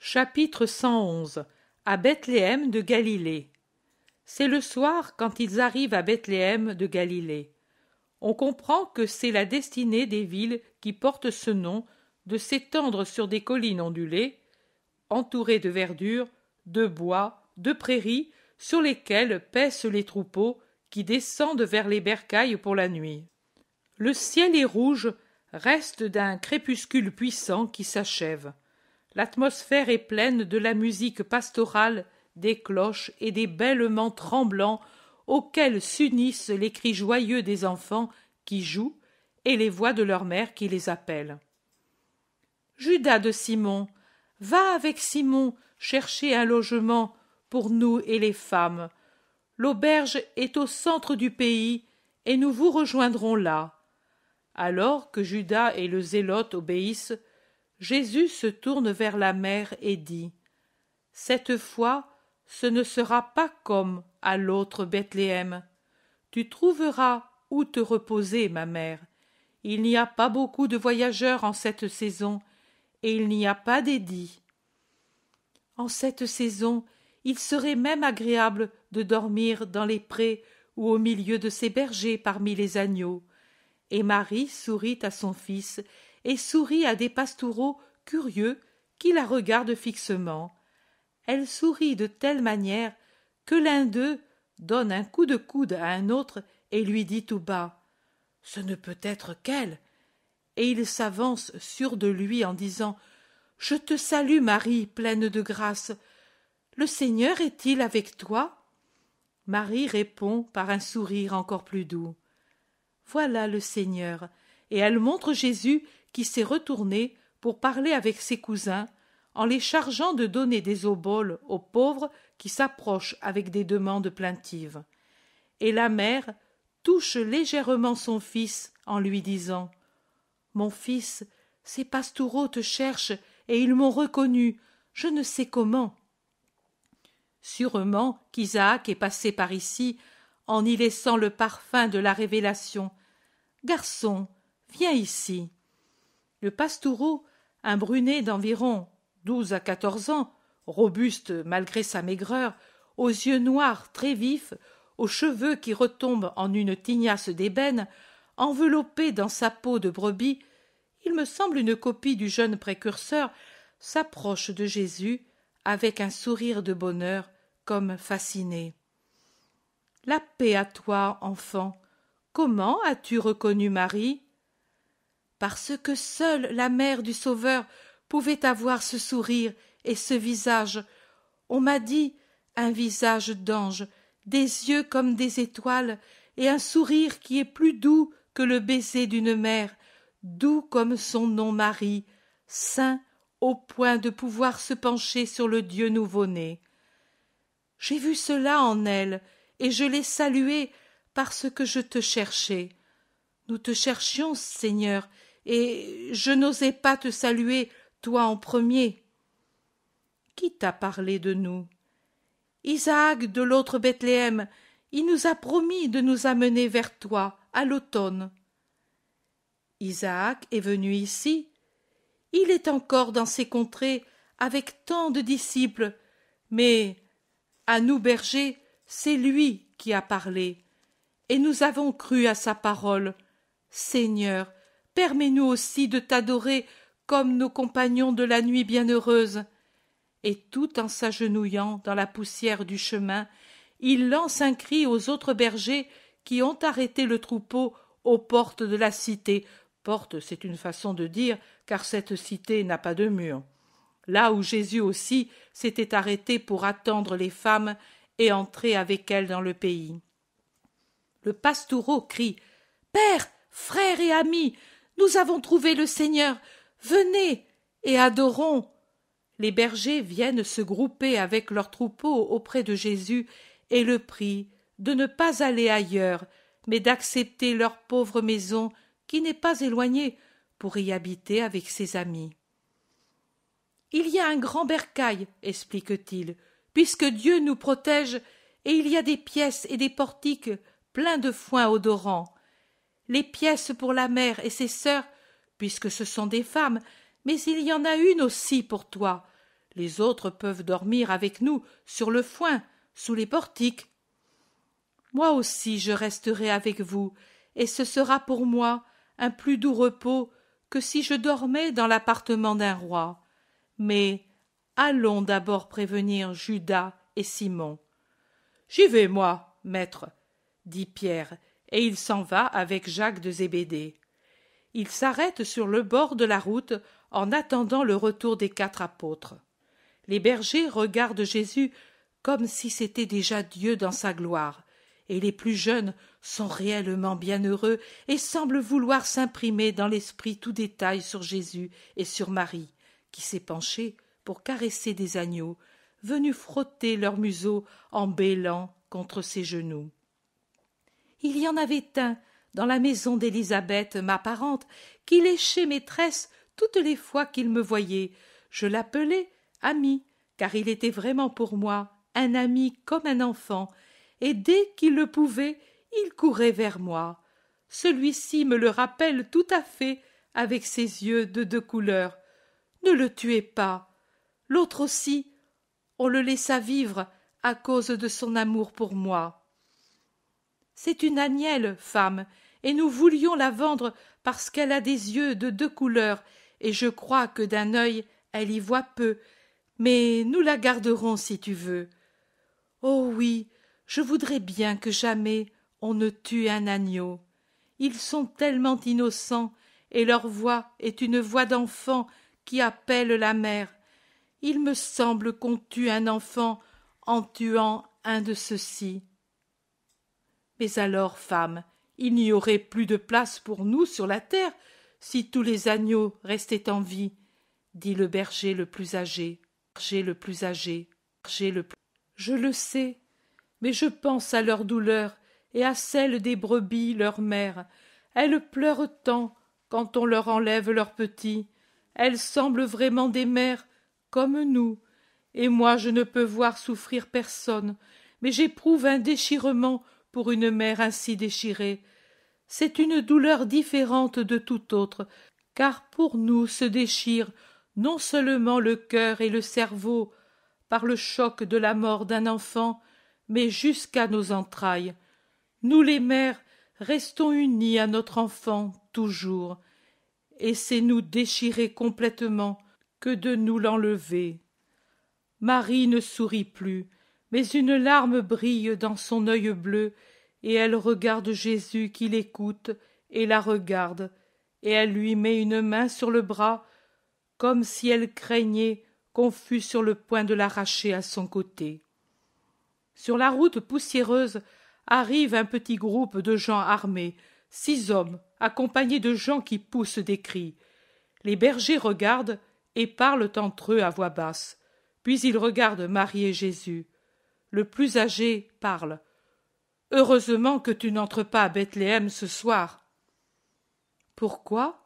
Chapitre 111 À Bethléem de Galilée. C'est le soir quand ils arrivent à Bethléem de Galilée. On comprend que c'est la destinée des villes qui portent ce nom de s'étendre sur des collines ondulées, entourées de verdure, de bois, de prairies, sur lesquelles paissent les troupeaux qui descendent vers les bercailles pour la nuit. Le ciel est rouge, reste d'un crépuscule puissant qui s'achève. L'atmosphère est pleine de la musique pastorale, des cloches et des bêlements tremblants auxquels s'unissent les cris joyeux des enfants qui jouent et les voix de leur mère qui les appelle. Judas de Simon, va avec Simon chercher un logement pour nous et les femmes. L'auberge est au centre du pays et nous vous rejoindrons là. Alors que Judas et le zélote obéissent, Jésus se tourne vers la mère et dit Cette fois, ce ne sera pas comme à l'autre Bethléem. Tu trouveras où te reposer, ma mère. Il n'y a pas beaucoup de voyageurs en cette saison, et il n'y a pas d'édits. En cette saison, il serait même agréable de dormir dans les prés ou au milieu de ces bergers parmi les agneaux. Et Marie sourit à son fils et sourit à des pastoureaux curieux qui la regardent fixement. Elle sourit de telle manière que l'un d'eux donne un coup de coude à un autre et lui dit tout bas Ce ne peut être qu'elle. Et il s'avance sûr de lui en disant Je te salue, Marie, pleine de grâce. Le Seigneur est-il avec toi Marie répond par un sourire encore plus doux. Voilà le Seigneur. Et elle montre Jésus qui s'est retourné pour parler avec ses cousins, en les chargeant de donner des oboles aux pauvres qui s'approchent avec des demandes plaintives. Et la mère touche légèrement son fils en lui disant Mon fils, ces pastoureaux te cherchent et ils m'ont reconnu, je ne sais comment. Sûrement qu'Isaac est passé par ici en y laissant le parfum de la révélation. Garçon, viens ici le pastoureau un brunet d'environ douze à quatorze ans robuste malgré sa maigreur aux yeux noirs très vifs aux cheveux qui retombent en une tignasse d'ébène enveloppé dans sa peau de brebis il me semble une copie du jeune précurseur s'approche de jésus avec un sourire de bonheur comme fasciné la paix à toi enfant comment as-tu reconnu marie parce que seule la mère du Sauveur pouvait avoir ce sourire et ce visage. On m'a dit un visage d'ange, des yeux comme des étoiles, et un sourire qui est plus doux que le baiser d'une mère, doux comme son nom Marie, saint au point de pouvoir se pencher sur le Dieu nouveau-né. J'ai vu cela en elle, et je l'ai saluée parce que je te cherchais. Nous te cherchions, Seigneur, et je n'osais pas te saluer, toi en premier. Qui t'a parlé de nous? Isaac de l'autre Bethléem, il nous a promis de nous amener vers toi à l'automne. Isaac est venu ici. Il est encore dans ces contrées avec tant de disciples, mais à nous bergers, c'est lui qui a parlé, et nous avons cru à sa parole. Seigneur, permets-nous aussi de t'adorer comme nos compagnons de la nuit bienheureuse. Et tout en s'agenouillant dans la poussière du chemin, il lance un cri aux autres bergers qui ont arrêté le troupeau aux portes de la cité. Porte, c'est une façon de dire, car cette cité n'a pas de mur. Là où Jésus aussi s'était arrêté pour attendre les femmes et entrer avec elles dans le pays. Le pastoureau crie Père, frère et ami, nous avons trouvé le Seigneur. Venez et adorons. Les bergers viennent se grouper avec leurs troupeaux auprès de Jésus et le prient de ne pas aller ailleurs, mais d'accepter leur pauvre maison qui n'est pas éloignée pour y habiter avec ses amis. Il y a un grand bercail, explique-t-il, puisque Dieu nous protège, et il y a des pièces et des portiques pleins de foin odorant les pièces pour la mère et ses sœurs, puisque ce sont des femmes, mais il y en a une aussi pour toi. Les autres peuvent dormir avec nous sur le foin, sous les portiques. Moi aussi je resterai avec vous, et ce sera pour moi un plus doux repos que si je dormais dans l'appartement d'un roi. Mais allons d'abord prévenir Judas et Simon. J'y vais, moi, maître, dit Pierre, et il s'en va avec Jacques de Zébédée. Il s'arrête sur le bord de la route en attendant le retour des quatre apôtres. Les bergers regardent Jésus comme si c'était déjà Dieu dans sa gloire, et les plus jeunes sont réellement bienheureux et semblent vouloir s'imprimer dans l'esprit tout détail sur Jésus et sur Marie, qui s'est penchée pour caresser des agneaux, venus frotter leurs museaux en bêlant contre ses genoux il y en avait un dans la maison d'élisabeth ma parente qui léchait maîtresse toutes les fois qu'il me voyait je l'appelais ami car il était vraiment pour moi un ami comme un enfant et dès qu'il le pouvait il courait vers moi celui-ci me le rappelle tout à fait avec ses yeux de deux couleurs ne le tuez pas l'autre aussi on le laissa vivre à cause de son amour pour moi c'est une agnelle, femme, et nous voulions la vendre parce qu'elle a des yeux de deux couleurs, et je crois que d'un œil elle y voit peu, mais nous la garderons si tu veux. Oh oui, je voudrais bien que jamais on ne tue un agneau. Ils sont tellement innocents, et leur voix est une voix d'enfant qui appelle la mère. Il me semble qu'on tue un enfant en tuant un de ceux-ci. Mais alors, femme, il n'y aurait plus de place pour nous sur la terre si tous les agneaux restaient en vie, dit le berger le plus âgé. Berger le plus âgé. le Je le sais, mais je pense à leur douleur et à celle des brebis, leurs mères Elles pleurent tant quand on leur enlève leurs petits. Elles semblent vraiment des mères, comme nous. Et moi, je ne peux voir souffrir personne, mais j'éprouve un déchirement pour une mère ainsi déchirée. C'est une douleur différente de toute autre, car pour nous se déchirent non seulement le cœur et le cerveau par le choc de la mort d'un enfant, mais jusqu'à nos entrailles. Nous les mères restons unis à notre enfant toujours, et c'est nous déchirer complètement que de nous l'enlever. Marie ne sourit plus, mais une larme brille dans son œil bleu, et elle regarde Jésus qui l'écoute et la regarde, et elle lui met une main sur le bras, comme si elle craignait qu'on fût sur le point de l'arracher à son côté. Sur la route poussiéreuse arrive un petit groupe de gens armés, six hommes, accompagnés de gens qui poussent des cris. Les bergers regardent et parlent entre eux à voix basse. Puis ils regardent Marie et Jésus. Le plus âgé parle. Heureusement que tu n'entres pas à Bethléem ce soir. Pourquoi?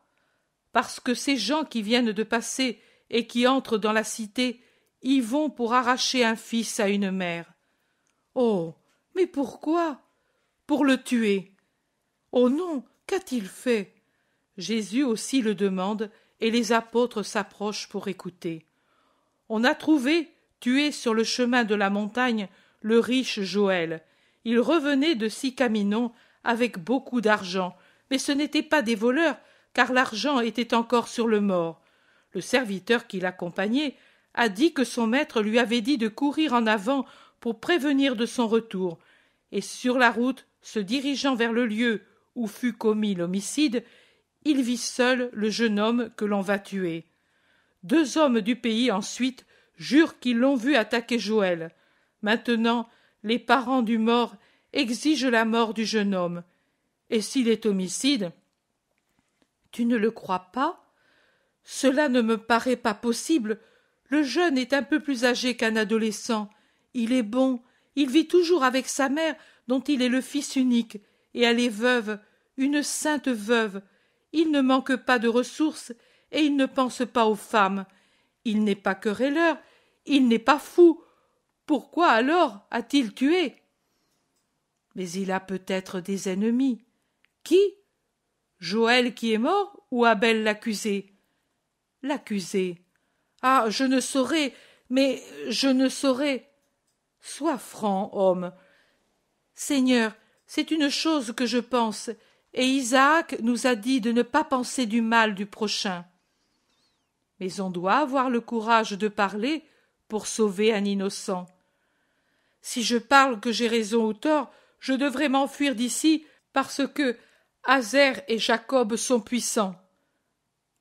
Parce que ces gens qui viennent de passer et qui entrent dans la cité y vont pour arracher un fils à une mère. Oh. Mais pourquoi? Pour le tuer. Oh non. Qu'a t-il fait? Jésus aussi le demande, et les apôtres s'approchent pour écouter. On a trouvé tué sur le chemin de la montagne le riche Joël. Il revenait de six Sicaminon avec beaucoup d'argent, mais ce n'étaient pas des voleurs, car l'argent était encore sur le mort. Le serviteur qui l'accompagnait a dit que son maître lui avait dit de courir en avant pour prévenir de son retour, et sur la route, se dirigeant vers le lieu où fut commis l'homicide, il vit seul le jeune homme que l'on va tuer. Deux hommes du pays ensuite Jure qu'ils l'ont vu attaquer Joël. Maintenant, les parents du mort exigent la mort du jeune homme. Et s'il est homicide Tu ne le crois pas Cela ne me paraît pas possible. Le jeune est un peu plus âgé qu'un adolescent. Il est bon, il vit toujours avec sa mère, dont il est le fils unique, et elle est veuve, une sainte veuve. Il ne manque pas de ressources, et il ne pense pas aux femmes. Il n'est pas querelleur, il n'est pas fou. Pourquoi alors a-t-il tué Mais il a peut-être des ennemis. Qui Joël qui est mort ou Abel l'accusé L'accusé. Ah, je ne saurais, mais je ne saurais. Sois franc, homme. Seigneur, c'est une chose que je pense, et Isaac nous a dit de ne pas penser du mal du prochain mais on doit avoir le courage de parler pour sauver un innocent. Si je parle que j'ai raison ou tort, je devrais m'enfuir d'ici parce que Hazer et Jacob sont puissants.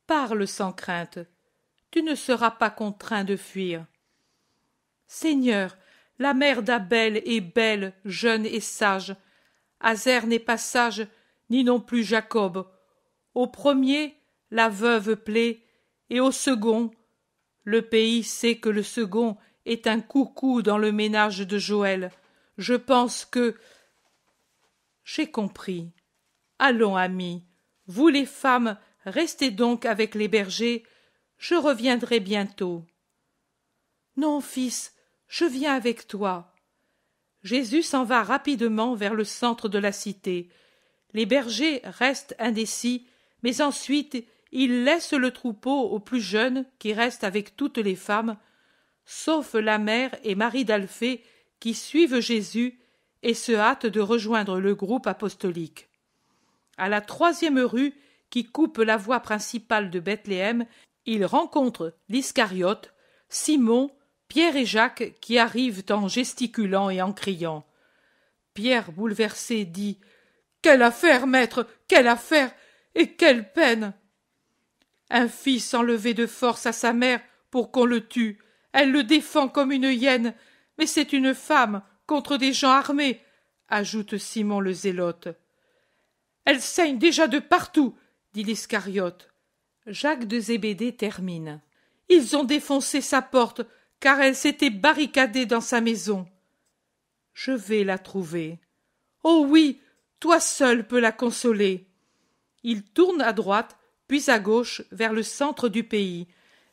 Parle sans crainte. Tu ne seras pas contraint de fuir. Seigneur, la mère d'Abel est belle, jeune et sage. Hazer n'est pas sage, ni non plus Jacob. Au premier, la veuve plaît, et au second. Le pays sait que le second est un coucou dans le ménage de Joël. Je pense que. J'ai compris. Allons, amis. Vous les femmes, restez donc avec les bergers. Je reviendrai bientôt. Non, fils, je viens avec toi. Jésus s'en va rapidement vers le centre de la cité. Les bergers restent indécis, mais ensuite il laisse le troupeau aux plus jeunes qui restent avec toutes les femmes, sauf la mère et Marie d'Alphée qui suivent Jésus et se hâtent de rejoindre le groupe apostolique. À la troisième rue qui coupe la voie principale de Bethléem, il rencontre l'Iscariote, Simon, Pierre et Jacques qui arrivent en gesticulant et en criant. Pierre, bouleversé, dit Quelle affaire, maître, quelle affaire et quelle peine un fils enlevé de force à sa mère pour qu'on le tue. Elle le défend comme une hyène, mais c'est une femme contre des gens armés, ajoute Simon le zélote. Elle saigne déjà de partout, dit l'Iscariote. Jacques de Zébédée termine. Ils ont défoncé sa porte, car elle s'était barricadée dans sa maison. Je vais la trouver. Oh oui, toi seul peux la consoler. Il tourne à droite puis à gauche vers le centre du pays.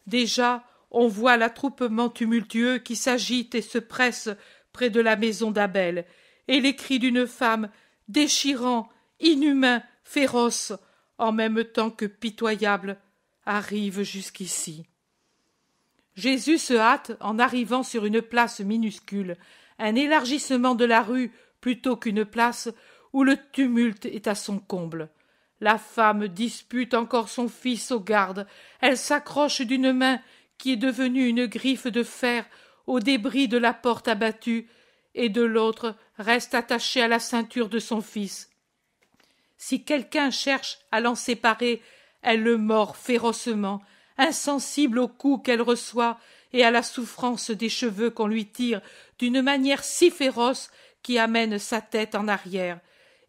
Déjà, on voit l'attroupement tumultueux qui s'agite et se presse près de la maison d'Abel, et les cris d'une femme, déchirant, inhumain, féroce, en même temps que pitoyable, arrivent jusqu'ici. Jésus se hâte en arrivant sur une place minuscule, un élargissement de la rue plutôt qu'une place où le tumulte est à son comble. La femme dispute encore son fils au garde, Elle s'accroche d'une main qui est devenue une griffe de fer aux débris de la porte abattue, et de l'autre reste attachée à la ceinture de son fils. Si quelqu'un cherche à l'en séparer, elle le mord férocement, insensible au coup qu'elle reçoit et à la souffrance des cheveux qu'on lui tire d'une manière si féroce qui amène sa tête en arrière,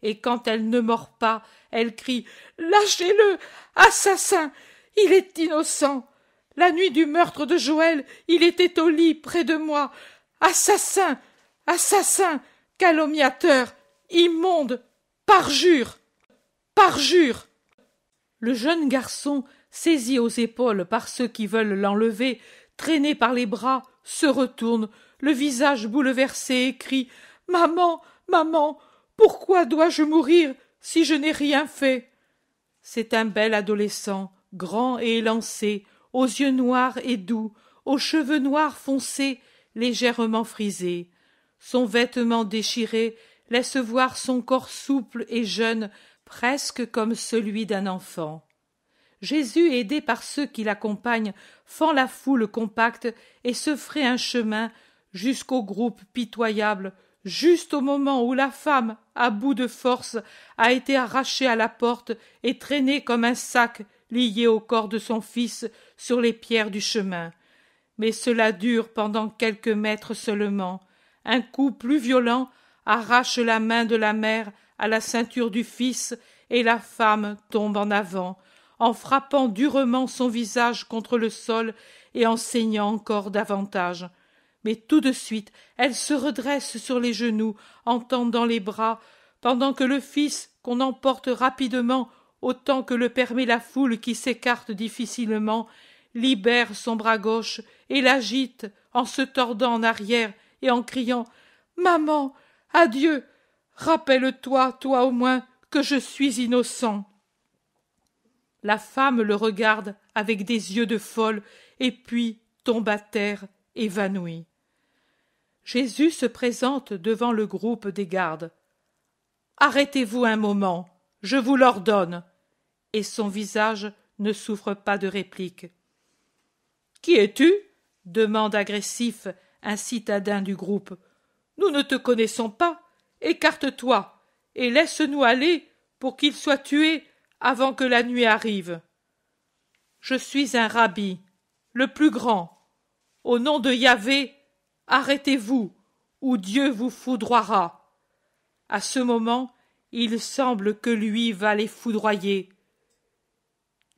et quand elle ne mord pas, elle crie Lâchez-le, assassin Il est innocent La nuit du meurtre de Joël, il était au lit près de moi. Assassin Assassin Calomniateur Immonde Parjure Parjure Le jeune garçon, saisi aux épaules par ceux qui veulent l'enlever, traîné par les bras, se retourne, le visage bouleversé et crie Maman Maman pourquoi dois-je mourir si je n'ai rien fait C'est un bel adolescent, grand et élancé, aux yeux noirs et doux, aux cheveux noirs foncés, légèrement frisés. Son vêtement déchiré laisse voir son corps souple et jeune, presque comme celui d'un enfant. Jésus, aidé par ceux qui l'accompagnent, fend la foule compacte et se fraye un chemin jusqu'au groupe pitoyable juste au moment où la femme, à bout de force, a été arrachée à la porte et traînée comme un sac lié au corps de son fils sur les pierres du chemin. Mais cela dure pendant quelques mètres seulement. Un coup plus violent arrache la main de la mère à la ceinture du fils et la femme tombe en avant, en frappant durement son visage contre le sol et en saignant encore davantage mais tout de suite elle se redresse sur les genoux, en tendant les bras, pendant que le fils, qu'on emporte rapidement, autant que le permet la foule qui s'écarte difficilement, libère son bras gauche et l'agite en se tordant en arrière et en criant Maman, adieu, rappelle-toi, toi au moins, que je suis innocent. La femme le regarde avec des yeux de folle et puis tombe à terre évanouie. Jésus se présente devant le groupe des gardes. Arrêtez-vous un moment, je vous l'ordonne. Et son visage ne souffre pas de réplique. Qui es-tu demande agressif un citadin du groupe. Nous ne te connaissons pas. Écarte-toi et laisse-nous aller pour qu'il soit tué avant que la nuit arrive. Je suis un rabbi, le plus grand. Au nom de Yahvé, Arrêtez-vous, ou Dieu vous foudroiera. À ce moment, il semble que lui va les foudroyer.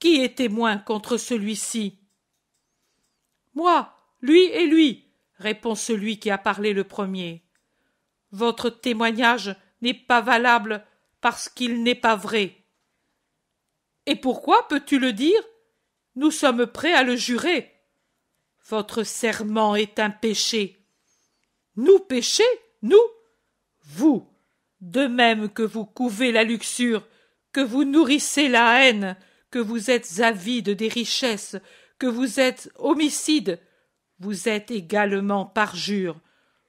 Qui est témoin contre celui-ci Moi, lui et lui, répond celui qui a parlé le premier. Votre témoignage n'est pas valable parce qu'il n'est pas vrai. Et pourquoi peux-tu le dire Nous sommes prêts à le jurer. Votre serment est un péché. Nous péchés, nous Vous, de même que vous couvez la luxure, que vous nourrissez la haine, que vous êtes avide des richesses, que vous êtes homicide, vous êtes également parjure,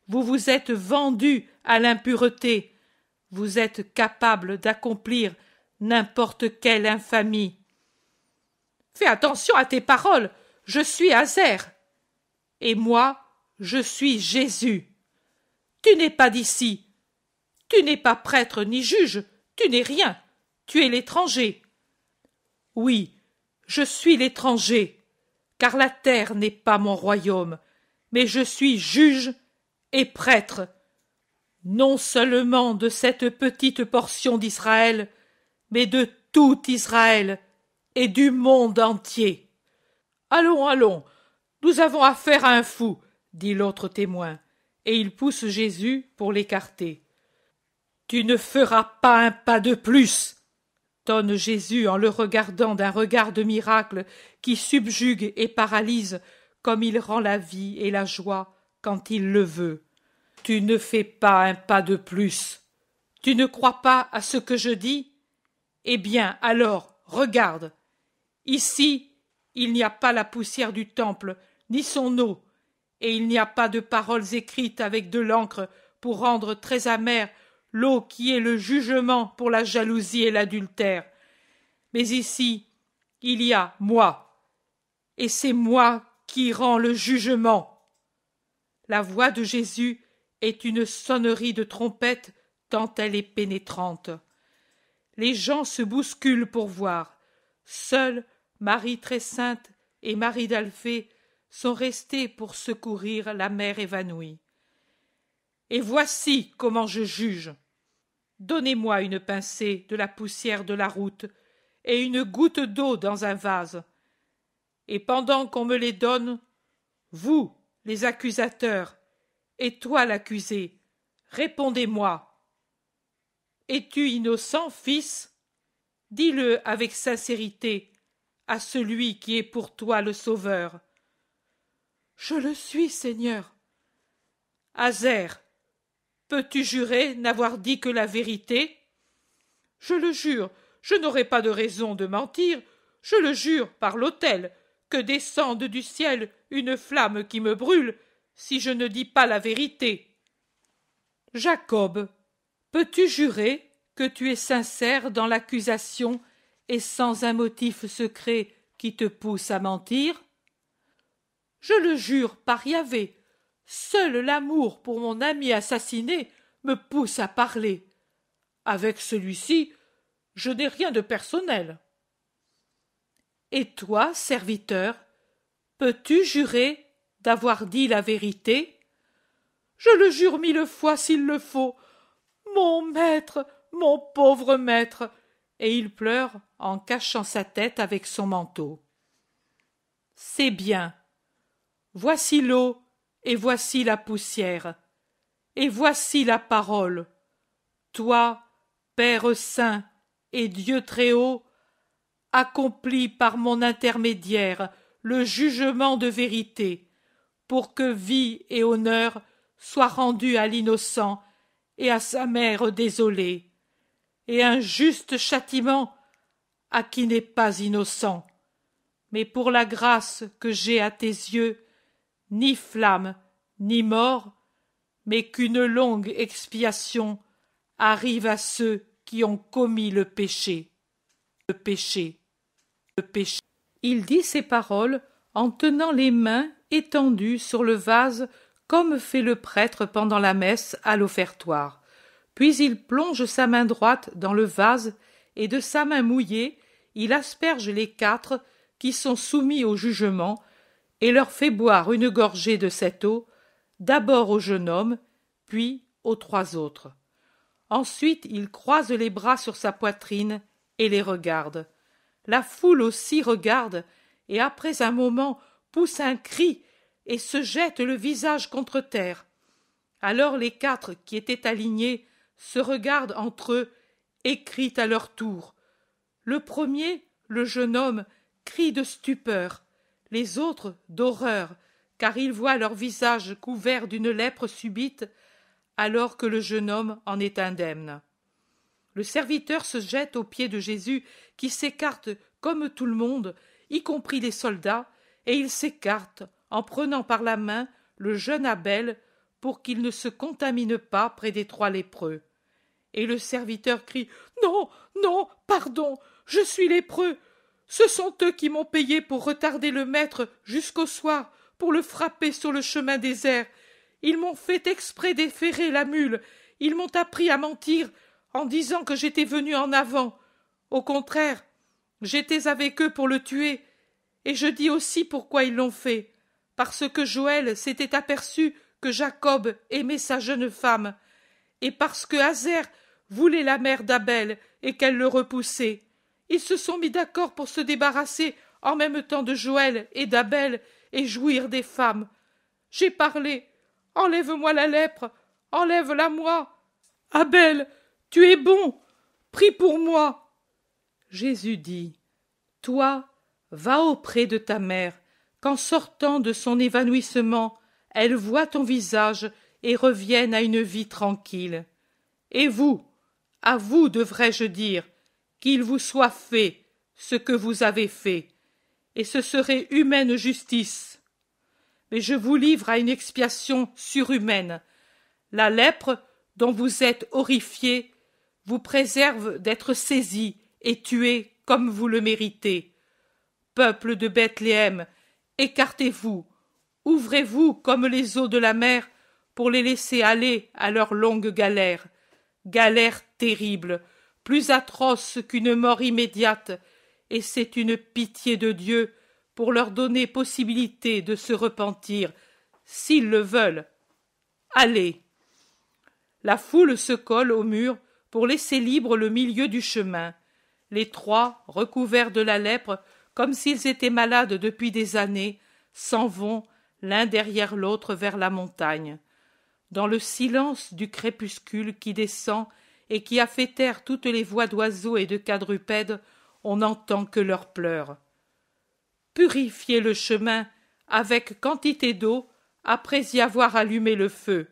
vous vous êtes vendu à l'impureté, vous êtes capable d'accomplir n'importe quelle infamie. Fais attention à tes paroles, je suis Azer. Et moi, je suis Jésus. Tu n'es pas d'ici. Tu n'es pas prêtre ni juge. Tu n'es rien. Tu es l'étranger. Oui, je suis l'étranger, car la terre n'est pas mon royaume, mais je suis juge et prêtre, non seulement de cette petite portion d'Israël, mais de tout Israël et du monde entier. Allons, allons, nous avons affaire à un fou, dit l'autre témoin et il pousse Jésus pour l'écarter. Tu ne feras pas un pas de plus. tonne Jésus en le regardant d'un regard de miracle qui subjugue et paralyse comme il rend la vie et la joie quand il le veut. Tu ne fais pas un pas de plus. Tu ne crois pas à ce que je dis? Eh bien, alors, regarde. Ici, il n'y a pas la poussière du temple, ni son eau, et il n'y a pas de paroles écrites avec de l'encre pour rendre très amère l'eau qui est le jugement pour la jalousie et l'adultère. Mais ici, il y a moi, et c'est moi qui rends le jugement. La voix de Jésus est une sonnerie de trompette tant elle est pénétrante. Les gens se bousculent pour voir. Seules Marie très sainte et Marie d'Alphée sont restés pour secourir la mère évanouie. Et voici comment je juge. Donnez-moi une pincée de la poussière de la route et une goutte d'eau dans un vase. Et pendant qu'on me les donne, vous, les accusateurs, et toi l'accusé, répondez-moi. Es-tu innocent, fils Dis-le avec sincérité à celui qui est pour toi le sauveur. Je le suis, Seigneur. Azer, peux-tu jurer n'avoir dit que la vérité Je le jure, je n'aurai pas de raison de mentir, je le jure par l'autel, que descende du ciel une flamme qui me brûle, si je ne dis pas la vérité. Jacob, peux-tu jurer que tu es sincère dans l'accusation et sans un motif secret qui te pousse à mentir je le jure par Yahvé. Seul l'amour pour mon ami assassiné me pousse à parler. Avec celui-ci, je n'ai rien de personnel. Et toi, serviteur, peux-tu jurer d'avoir dit la vérité Je le jure mille fois s'il le faut. Mon maître, mon pauvre maître Et il pleure en cachant sa tête avec son manteau. C'est bien, voici l'eau, et voici la poussière, et voici la parole. Toi, Père Saint et Dieu Très-Haut, accomplis par mon intermédiaire le jugement de vérité, pour que vie et honneur soient rendus à l'innocent et à sa mère désolée, et un juste châtiment à qui n'est pas innocent. Mais pour la grâce que j'ai à tes yeux, ni flamme, ni mort, mais qu'une longue expiation arrive à ceux qui ont commis le péché. Le péché. Le péché. Il dit ces paroles en tenant les mains étendues sur le vase comme fait le prêtre pendant la messe à l'offertoire. Puis il plonge sa main droite dans le vase et de sa main mouillée, il asperge les quatre qui sont soumis au jugement et leur fait boire une gorgée de cette eau, d'abord au jeune homme, puis aux trois autres. Ensuite il croise les bras sur sa poitrine et les regarde. La foule aussi regarde, et après un moment pousse un cri et se jette le visage contre terre. Alors les quatre qui étaient alignés se regardent entre eux et crient à leur tour. Le premier, le jeune homme, crie de stupeur, les autres d'horreur, car ils voient leur visage couvert d'une lèpre subite, alors que le jeune homme en est indemne. Le serviteur se jette aux pieds de Jésus, qui s'écarte comme tout le monde, y compris les soldats, et il s'écarte en prenant par la main le jeune Abel pour qu'il ne se contamine pas près des trois lépreux. Et le serviteur crie Non, non, pardon, je suis lépreux, ce sont eux qui m'ont payé pour retarder le maître jusqu'au soir pour le frapper sur le chemin désert ils m'ont fait exprès déferrer la mule ils m'ont appris à mentir en disant que j'étais venu en avant au contraire j'étais avec eux pour le tuer et je dis aussi pourquoi ils l'ont fait parce que joël s'était aperçu que jacob aimait sa jeune femme et parce que Hazer voulait la mère d'abel et qu'elle le repoussait ils se sont mis d'accord pour se débarrasser en même temps de Joël et d'Abel et jouir des femmes. J'ai parlé. Enlève-moi la lèpre. Enlève-la moi. Abel, tu es bon. Prie pour moi. Jésus dit Toi, va auprès de ta mère, qu'en sortant de son évanouissement, elle voit ton visage et revienne à une vie tranquille. Et vous, à vous devrais-je dire, qu'il vous soit fait ce que vous avez fait, et ce serait humaine justice. Mais je vous livre à une expiation surhumaine. La lèpre dont vous êtes horrifiés vous préserve d'être saisi et tué comme vous le méritez. Peuple de Bethléem, écartez-vous, ouvrez-vous comme les eaux de la mer pour les laisser aller à leur longue galère, galère terrible, plus atroce qu'une mort immédiate, et c'est une pitié de Dieu pour leur donner possibilité de se repentir, s'ils le veulent. Allez. La foule se colle au mur pour laisser libre le milieu du chemin. Les trois, recouverts de la lèpre, comme s'ils étaient malades depuis des années, s'en vont l'un derrière l'autre vers la montagne. Dans le silence du crépuscule qui descend et qui a fait taire toutes les voix d'oiseaux et de quadrupèdes, on n'entend que leurs pleurs. Purifiez le chemin avec quantité d'eau après y avoir allumé le feu.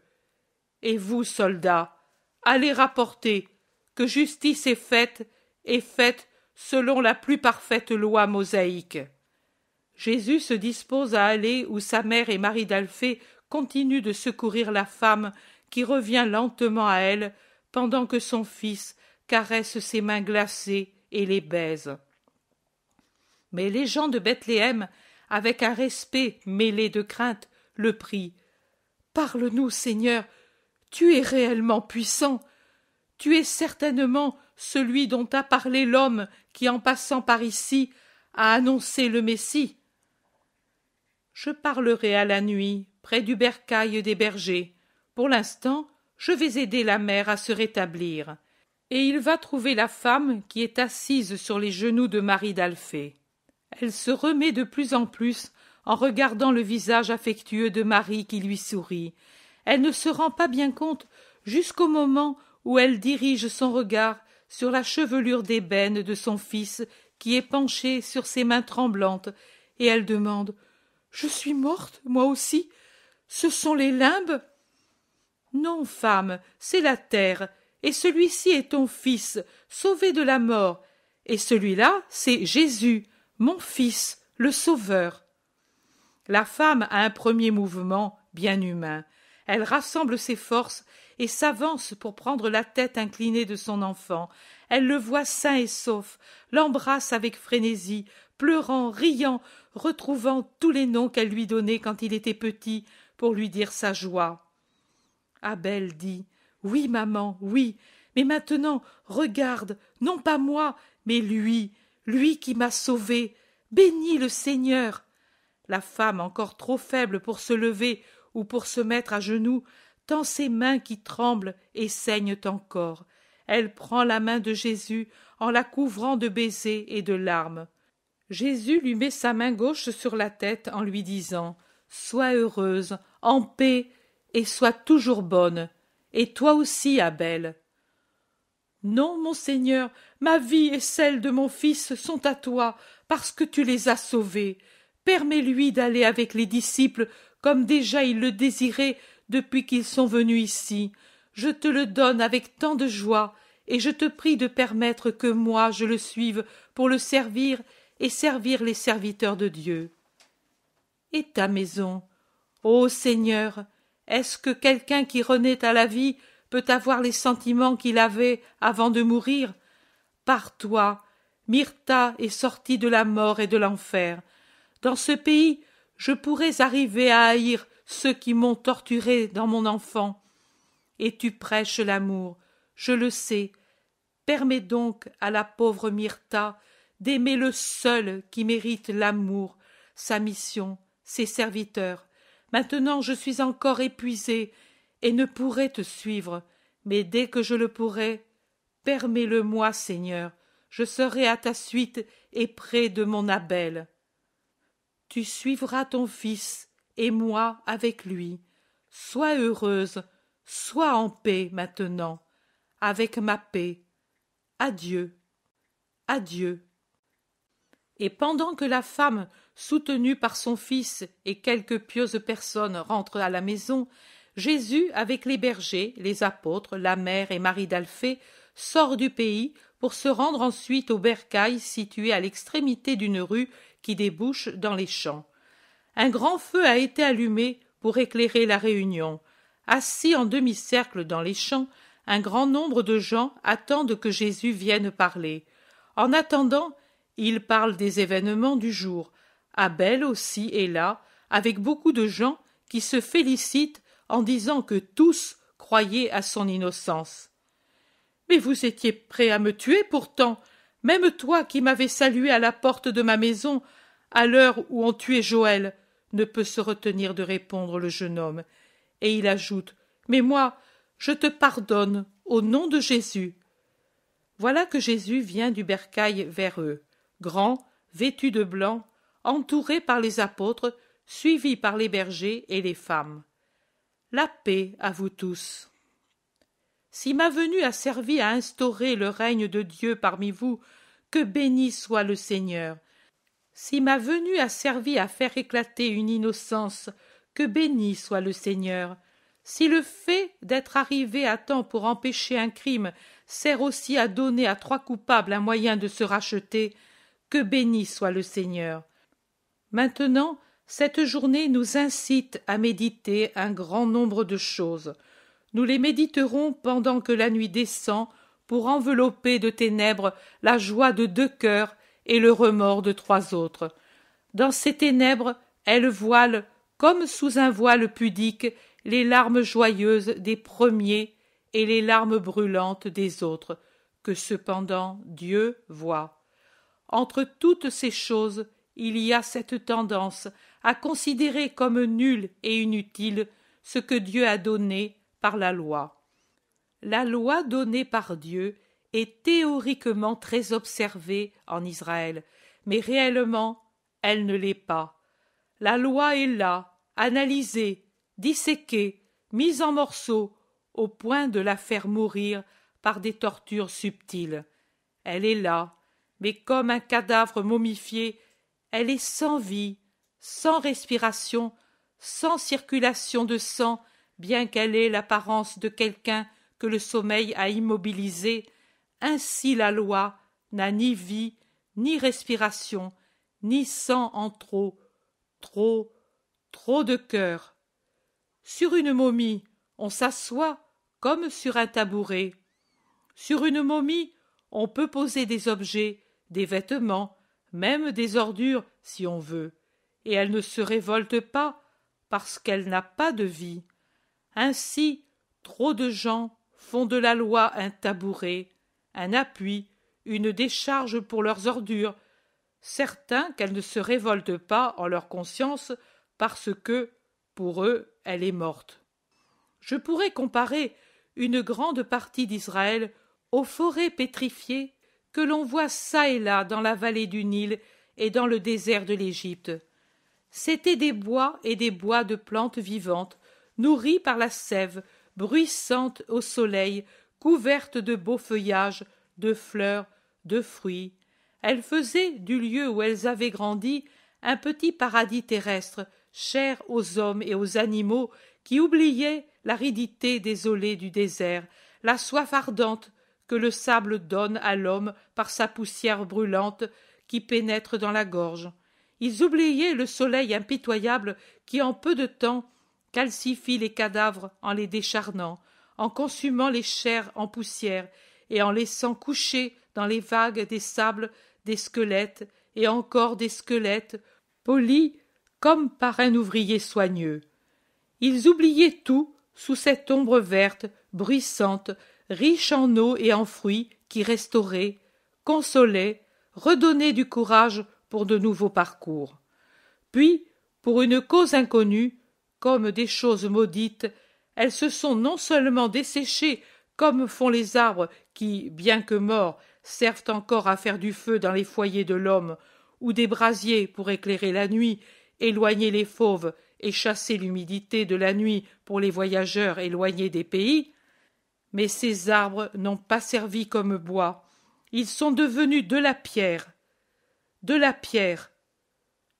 Et vous, soldats, allez rapporter que justice est faite et faite selon la plus parfaite loi mosaïque. Jésus se dispose à aller où sa mère et Marie d'Alphée continuent de secourir la femme qui revient lentement à elle pendant que son fils caresse ses mains glacées et les baise. Mais les gens de Bethléem, avec un respect mêlé de crainte, le prient. Parle-nous, Seigneur, tu es réellement puissant. Tu es certainement celui dont a parlé l'homme qui, en passant par ici, a annoncé le Messie. Je parlerai à la nuit, près du bercail des bergers. Pour l'instant, je vais aider la mère à se rétablir. Et il va trouver la femme qui est assise sur les genoux de Marie d'Alphée. Elle se remet de plus en plus en regardant le visage affectueux de Marie qui lui sourit. Elle ne se rend pas bien compte jusqu'au moment où elle dirige son regard sur la chevelure d'ébène de son fils qui est penché sur ses mains tremblantes, et elle demande Je suis morte, moi aussi. Ce sont les limbes. Non, femme, c'est la terre, et celui-ci est ton fils, sauvé de la mort, et celui-là, c'est Jésus, mon fils, le sauveur. La femme a un premier mouvement bien humain. Elle rassemble ses forces et s'avance pour prendre la tête inclinée de son enfant. Elle le voit sain et sauf, l'embrasse avec frénésie, pleurant, riant, retrouvant tous les noms qu'elle lui donnait quand il était petit pour lui dire sa joie. Abel dit. Oui, maman, oui. Mais maintenant, regarde, non pas moi, mais lui, lui qui m'a sauvé. Bénis le Seigneur. La femme, encore trop faible pour se lever ou pour se mettre à genoux, tend ses mains qui tremblent et saignent encore. Elle prend la main de Jésus en la couvrant de baisers et de larmes. Jésus lui met sa main gauche sur la tête en lui disant Sois heureuse, en paix, et sois toujours bonne, et toi aussi, Abel. Non, mon Seigneur, ma vie et celle de mon fils sont à toi, parce que tu les as sauvés. Permets-lui d'aller avec les disciples, comme déjà il le désirait depuis qu'ils sont venus ici. Je te le donne avec tant de joie, et je te prie de permettre que moi je le suive pour le servir et servir les serviteurs de Dieu. Et ta maison, ô Seigneur, est-ce que quelqu'un qui renaît à la vie peut avoir les sentiments qu'il avait avant de mourir Par toi, Myrta est sortie de la mort et de l'enfer. Dans ce pays, je pourrais arriver à haïr ceux qui m'ont torturé dans mon enfant. Et tu prêches l'amour, je le sais. Permets donc à la pauvre Myrta d'aimer le seul qui mérite l'amour, sa mission, ses serviteurs. Maintenant je suis encore épuisé et ne pourrai te suivre, mais dès que je le pourrai, permets-le moi, Seigneur, je serai à ta suite et près de mon Abel. Tu suivras ton fils et moi avec lui. Sois heureuse, sois en paix maintenant, avec ma paix. Adieu. Adieu et pendant que la femme, soutenue par son fils et quelques pieuses personnes, rentre à la maison, Jésus, avec les bergers, les apôtres, la mère et Marie d'Alphée, sort du pays pour se rendre ensuite au bercail situé à l'extrémité d'une rue qui débouche dans les champs. Un grand feu a été allumé pour éclairer la réunion. Assis en demi-cercle dans les champs, un grand nombre de gens attendent que Jésus vienne parler. En attendant, il parle des événements du jour. Abel aussi est là, avec beaucoup de gens qui se félicitent en disant que tous croyaient à son innocence. Mais vous étiez prêt à me tuer pourtant, même toi qui m'avais salué à la porte de ma maison à l'heure où on tuait Joël, ne peut se retenir de répondre le jeune homme. Et il ajoute Mais moi, je te pardonne au nom de Jésus. Voilà que Jésus vient du bercail vers eux grand, vêtu de blanc, entouré par les apôtres, suivi par les bergers et les femmes. La paix à vous tous. Si ma venue a servi à instaurer le règne de Dieu parmi vous, que béni soit le Seigneur. Si ma venue a servi à faire éclater une innocence, que béni soit le Seigneur. Si le fait d'être arrivé à temps pour empêcher un crime sert aussi à donner à trois coupables un moyen de se racheter, que béni soit le Seigneur. Maintenant, cette journée nous incite à méditer un grand nombre de choses. Nous les méditerons pendant que la nuit descend pour envelopper de ténèbres la joie de deux cœurs et le remords de trois autres. Dans ces ténèbres, elles voilent, comme sous un voile pudique, les larmes joyeuses des premiers et les larmes brûlantes des autres, que cependant Dieu voit. Entre toutes ces choses, il y a cette tendance à considérer comme nulle et inutile ce que Dieu a donné par la loi. La loi donnée par Dieu est théoriquement très observée en Israël, mais réellement elle ne l'est pas. La loi est là, analysée, disséquée, mise en morceaux, au point de la faire mourir par des tortures subtiles. Elle est là, mais comme un cadavre momifié, elle est sans vie, sans respiration, sans circulation de sang, bien qu'elle ait l'apparence de quelqu'un que le sommeil a immobilisé, ainsi la loi n'a ni vie, ni respiration, ni sang en trop, trop, trop de cœur. Sur une momie, on s'assoit comme sur un tabouret. Sur une momie, on peut poser des objets, des vêtements, même des ordures, si on veut, et elle ne se révolte pas parce qu'elle n'a pas de vie. Ainsi, trop de gens font de la loi un tabouret, un appui, une décharge pour leurs ordures, certains qu'elle ne se révolte pas en leur conscience parce que, pour eux, elle est morte. Je pourrais comparer une grande partie d'Israël aux forêts pétrifiées que l'on voit çà et là dans la vallée du Nil et dans le désert de l'Égypte. C'étaient des bois et des bois de plantes vivantes, nourries par la sève, bruissantes au soleil, couvertes de beaux feuillages, de fleurs, de fruits. Elles faisaient du lieu où elles avaient grandi un petit paradis terrestre, cher aux hommes et aux animaux qui oubliaient l'aridité désolée du désert, la soif ardente que le sable donne à l'homme par sa poussière brûlante qui pénètre dans la gorge. Ils oubliaient le soleil impitoyable qui en peu de temps calcifie les cadavres en les décharnant, en consumant les chairs en poussière et en laissant coucher dans les vagues des sables des squelettes et encore des squelettes polis comme par un ouvrier soigneux. Ils oubliaient tout sous cette ombre verte, bruissante, riche en eau et en fruits, qui restauraient, consolaient, redonnaient du courage pour de nouveaux parcours. Puis, pour une cause inconnue, comme des choses maudites, elles se sont non seulement desséchées comme font les arbres qui, bien que morts, servent encore à faire du feu dans les foyers de l'homme, ou des brasiers pour éclairer la nuit, éloigner les fauves et chasser l'humidité de la nuit pour les voyageurs éloignés des pays, mais ces arbres n'ont pas servi comme bois. Ils sont devenus de la pierre. De la pierre.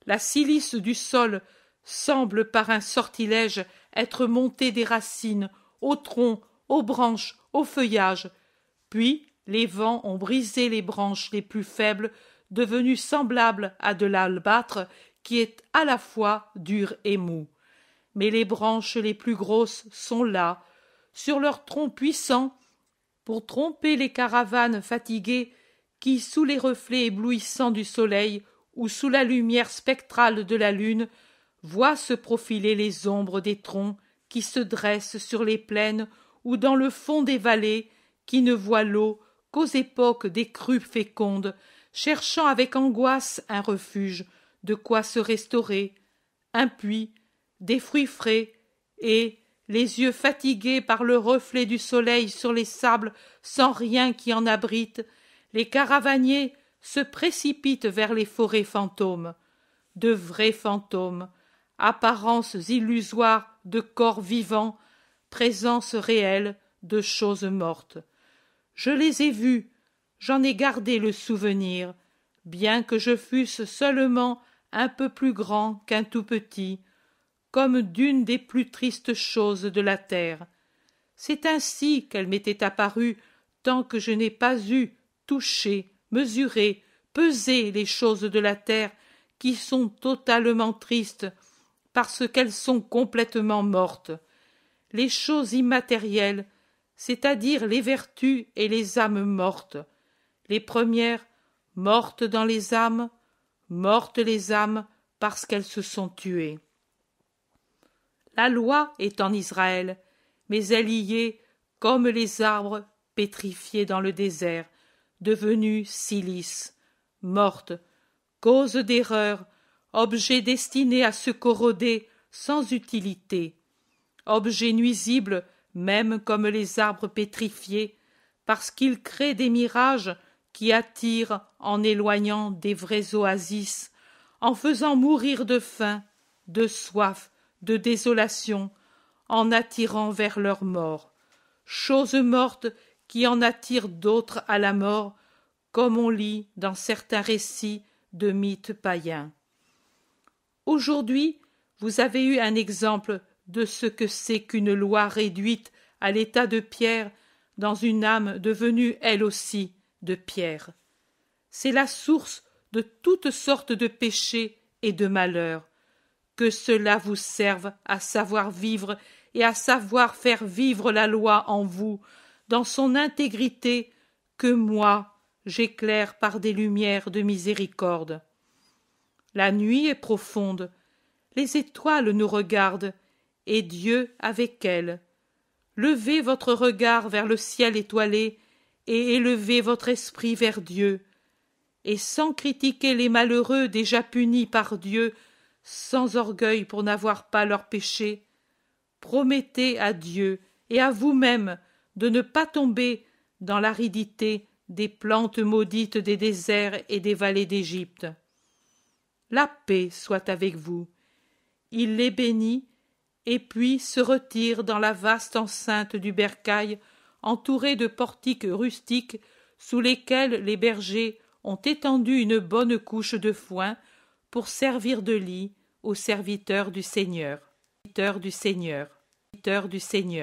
La silice du sol semble par un sortilège être montée des racines, aux troncs, aux branches, au feuillage. Puis les vents ont brisé les branches les plus faibles, devenues semblables à de l'albâtre qui est à la fois dur et mou. Mais les branches les plus grosses sont là, sur leurs troncs puissants pour tromper les caravanes fatiguées qui, sous les reflets éblouissants du soleil ou sous la lumière spectrale de la lune, voient se profiler les ombres des troncs qui se dressent sur les plaines ou dans le fond des vallées, qui ne voient l'eau qu'aux époques des crues fécondes, cherchant avec angoisse un refuge, de quoi se restaurer, un puits, des fruits frais et, les yeux fatigués par le reflet du soleil sur les sables sans rien qui en abrite, les caravaniers se précipitent vers les forêts fantômes. De vrais fantômes, apparences illusoires de corps vivants, présence réelle de choses mortes. Je les ai vus, j'en ai gardé le souvenir, bien que je fusse seulement un peu plus grand qu'un tout petit, comme d'une des plus tristes choses de la terre. C'est ainsi qu'elle m'était apparue tant que je n'ai pas eu, touché, mesuré, pesé les choses de la terre qui sont totalement tristes parce qu'elles sont complètement mortes. Les choses immatérielles, c'est-à-dire les vertus et les âmes mortes. Les premières, mortes dans les âmes, mortes les âmes parce qu'elles se sont tuées. La loi est en Israël, mais elle y est comme les arbres pétrifiés dans le désert, devenus silices, mortes, cause d'erreur, objet destinés à se corroder sans utilité, objets nuisibles même comme les arbres pétrifiés, parce qu'ils créent des mirages qui attirent en éloignant des vrais oasis, en faisant mourir de faim, de soif, de désolation en attirant vers leur mort, chose morte qui en attire d'autres à la mort, comme on lit dans certains récits de mythes païens. Aujourd'hui, vous avez eu un exemple de ce que c'est qu'une loi réduite à l'état de pierre dans une âme devenue elle aussi de pierre. C'est la source de toutes sortes de péchés et de malheurs que cela vous serve à savoir vivre et à savoir faire vivre la loi en vous, dans son intégrité, que moi j'éclaire par des lumières de miséricorde. La nuit est profonde, les étoiles nous regardent, et Dieu avec elles. Levez votre regard vers le ciel étoilé, et élevez votre esprit vers Dieu, et sans critiquer les malheureux déjà punis par Dieu sans orgueil pour n'avoir pas leur péché, promettez à Dieu et à vous-même de ne pas tomber dans l'aridité des plantes maudites des déserts et des vallées d'Égypte. La paix soit avec vous. Il les bénit et puis se retire dans la vaste enceinte du bercail entourée de portiques rustiques sous lesquels les bergers ont étendu une bonne couche de foin pour servir de lit au serviteurs du Seigneur. Serviteurs du Seigneur. Serviteurs du Seigneur.